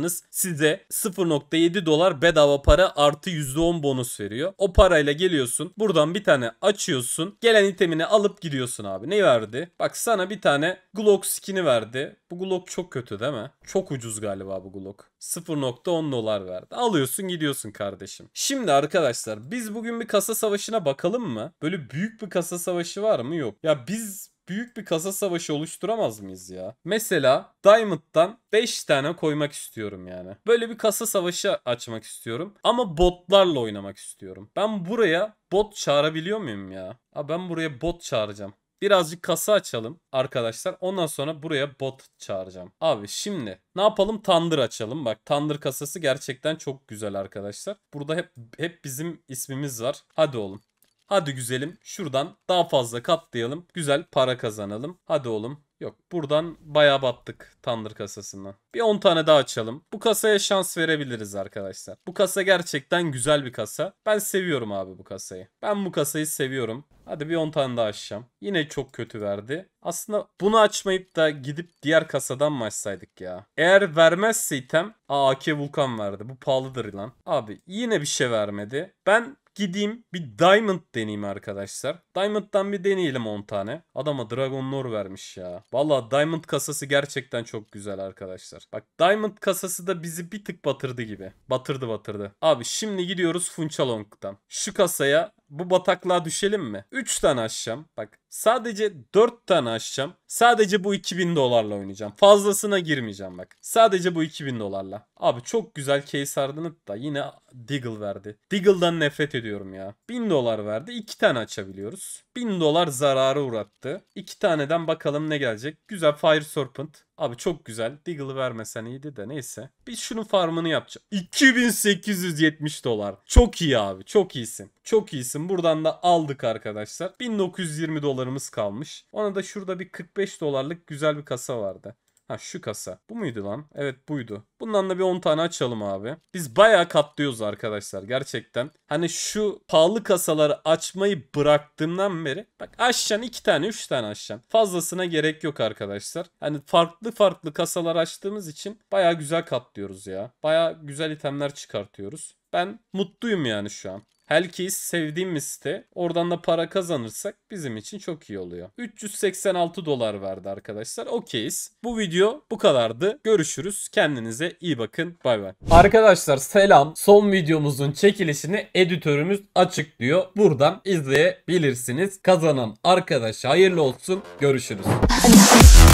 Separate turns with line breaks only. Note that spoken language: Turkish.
alırsanız size 0.7 dolar bedava para artı %10 bonus veriyor. O parayla geliyorsun buradan bir tane açıyorsun. Gelen itemini alıp gidiyorsun abi. Ne verdi? Bak sana bir tane Glock skin'i verdi. Bu Glock çok kötü değil mi? Çok ucuz galiba bu Glock. 0.10 dolar verdi. Alıyorsun gidiyorsun kardeşim. Şimdi arkadaşlar biz bugün bir kasa savaşına bakalım mı? Böyle büyük bir kasa savaşı var mı? Yok. Ya biz büyük bir kasa savaşı oluşturamaz mıyız ya? Mesela Diamond'dan 5 tane koymak istiyorum yani. Böyle bir kasa savaşı açmak istiyorum. Ama botlarla oynamak istiyorum. Ben buraya bot çağırabiliyor muyum ya? Abi ben buraya bot çağıracağım. Birazcık kasa açalım arkadaşlar. Ondan sonra buraya bot çağıracağım. Abi şimdi ne yapalım? Tandır açalım. Bak tandır kasası gerçekten çok güzel arkadaşlar. Burada hep hep bizim ismimiz var. Hadi oğlum. Hadi güzelim şuradan daha fazla katlayalım. Güzel para kazanalım. Hadi oğlum. Yok buradan baya battık Tandır kasasından. Bir 10 tane daha açalım. Bu kasaya şans verebiliriz arkadaşlar. Bu kasa gerçekten güzel bir kasa. Ben seviyorum abi bu kasayı. Ben bu kasayı seviyorum. Hadi bir 10 tane daha açacağım. Yine çok kötü verdi. Aslında bunu açmayıp da gidip diğer kasadan mı açsaydık ya? Eğer vermezse item... Aa AK Vulkan verdi. Bu pahalıdır lan. Abi yine bir şey vermedi. Ben gideyim bir Diamond deneyeyim arkadaşlar. Diamond'dan bir deneyelim 10 tane. Adama Dragon Lore vermiş ya. Valla Diamond kasası gerçekten çok güzel arkadaşlar. Bak Diamond kasası da bizi bir tık batırdı gibi. Batırdı batırdı. Abi şimdi gidiyoruz Funchalong'dan. Şu kasaya bu bataklığa düşelim mi? 3 tane aşacağım. Bak Sadece 4 tane açacağım. Sadece bu 2000 dolarla oynayacağım. Fazlasına girmeyeceğim bak. Sadece bu 2000 dolarla. Abi çok güzel case ardını da yine Diggle verdi. Diggle'dan nefret ediyorum ya. 1000 dolar verdi. 2 tane açabiliyoruz. 1000 dolar zararı uğrattı. 2 taneden bakalım ne gelecek. Güzel Fire Serpent. Abi çok güzel. Diggle'ı vermesen iyiydi de neyse. Biz şunun farmını yapacağız. 2870 dolar. Çok iyi abi. Çok iyisin. Çok iyisin. Buradan da aldık arkadaşlar. 1920 dolar dolarımız kalmış. Ona da şurada bir 45 dolarlık güzel bir kasa vardı. Ha şu kasa. Bu muydu lan? Evet buydu. Bundan da bir 10 tane açalım abi. Biz bayağı katlıyoruz arkadaşlar gerçekten. Hani şu pahalı kasaları açmayı bıraktığımdan beri bak açacaksın 2 tane 3 tane açacaksın. Fazlasına gerek yok arkadaşlar. Hani farklı farklı kasalar açtığımız için bayağı güzel katlıyoruz ya. Bayağı güzel itemler çıkartıyoruz. Ben mutluyum yani şu an. Helkeys sevdiğim bir site. Oradan da para kazanırsak bizim için çok iyi oluyor. 386 dolar verdi arkadaşlar. Okeyiz. Bu video bu kadardı. Görüşürüz. Kendinize iyi bakın. Bay bay. Arkadaşlar selam. Son videomuzun çekilişini editörümüz açıklıyor. Buradan izleyebilirsiniz. Kazanan arkadaş hayırlı olsun. Görüşürüz.